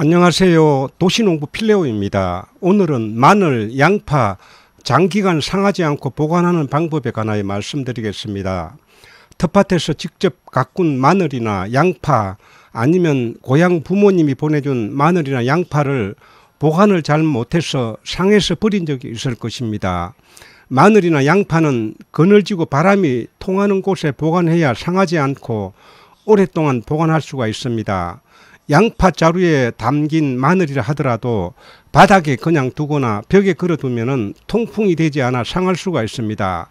안녕하세요. 도시농부 필레오입니다. 오늘은 마늘, 양파 장기간 상하지 않고 보관하는 방법에 관하여 말씀드리겠습니다. 텃밭에서 직접 가꾼 마늘이나 양파 아니면 고향 부모님이 보내준 마늘이나 양파를 보관을 잘 못해서 상해서 버린 적이 있을 것입니다. 마늘이나 양파는 그늘지고 바람이 통하는 곳에 보관해야 상하지 않고 오랫동안 보관할 수가 있습니다. 양파 자루에 담긴 마늘이라 하더라도 바닥에 그냥 두거나 벽에 걸어두면은 통풍이 되지 않아 상할 수가 있습니다.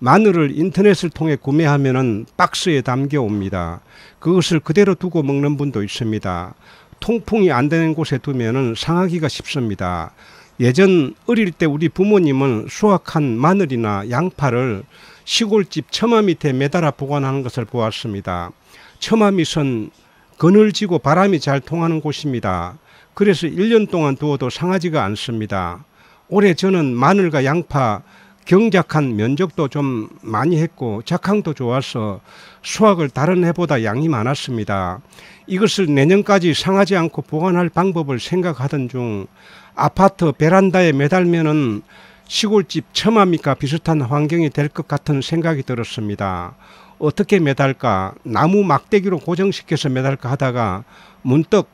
마늘을 인터넷을 통해 구매하면은 박스에 담겨 옵니다. 그것을 그대로 두고 먹는 분도 있습니다. 통풍이 안 되는 곳에 두면은 상하기가 쉽습니다. 예전 어릴 때 우리 부모님은 수확한 마늘이나 양파를 시골집 처마 밑에 매달아 보관하는 것을 보았습니다. 처마 밑은 그늘지고 바람이 잘 통하는 곳입니다. 그래서 1년 동안 두어도 상하지가 않습니다. 올해 저는 마늘과 양파, 경작한 면적도 좀 많이 했고 작황도 좋아서 수확을 다른 해보다 양이 많았습니다. 이것을 내년까지 상하지 않고 보관할 방법을 생각하던 중 아파트 베란다에 매달면은 시골집 처마미가 비슷한 환경이 될 것 같은 생각이 들었습니다. 어떻게 매달까 나무 막대기로 고정시켜서 매달까 하다가 문득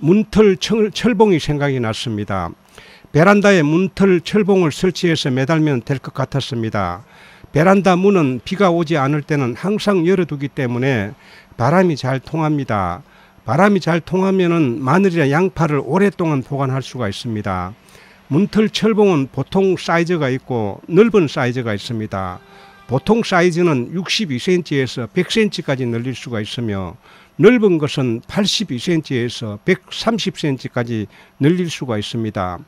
문틀 철, 봉이 생각이 났습니다. 베란다에 문틀 철봉을 설치해서 매달면 될 것 같았습니다. 베란다 문은 비가 오지 않을 때는 항상 열어두기 때문에 바람이 잘 통합니다. 바람이 잘통하면 마늘이나 양파를 오랫동안 보관할 수가 있습니다. 문틀 철봉은 보통 사이즈가 있고 넓은 사이즈가 있습니다. 보통 사이즈는 62cm에서 100cm까지 늘릴 수가 있으며 넓은 것은 82cm에서 130cm까지 늘릴 수가 있습니다.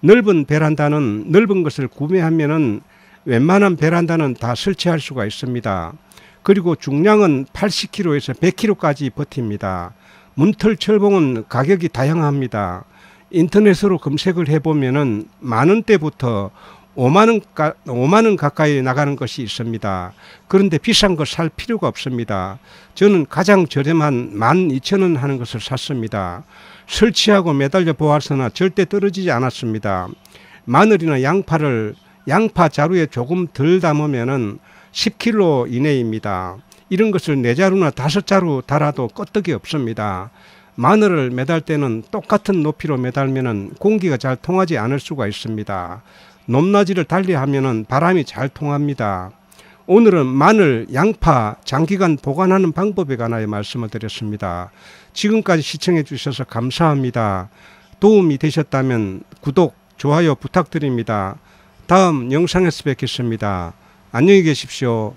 넓은 베란다는 넓은 것을 구매하면은 웬만한 베란다는 다 설치할 수가 있습니다. 그리고 중량은 80kg에서 100kg까지 버팁니다. 문틀 철봉은 가격이 다양합니다. 인터넷으로 검색을 해보면은 만 원대부터 5만 원, 가, 5만 가까이 나가는 것이 있습니다. 그런데 비싼 거 살 필요가 없습니다. 저는 가장 저렴한 12,000원 하는 것을 샀습니다. 설치하고 매달려 보았으나 절대 떨어지지 않았습니다. 마늘이나 양파를 양파 자루에 조금 덜 담으면은 10kg 이내입니다. 이런 것을 네 자루나 다섯 자루 달아도 껍떡이 없습니다. 마늘을 매달 때는 똑같은 높이로 매달면은 공기가 잘 통하지 않을 수가 있습니다. 높낮이를 달리하면 바람이 잘 통합니다. 오늘은 마늘, 양파 장기간 보관하는 방법에 관하여 말씀을 드렸습니다. 지금까지 시청해 주셔서 감사합니다. 도움이 되셨다면 구독, 좋아요 부탁드립니다. 다음 영상에서 뵙겠습니다. 안녕히 계십시오.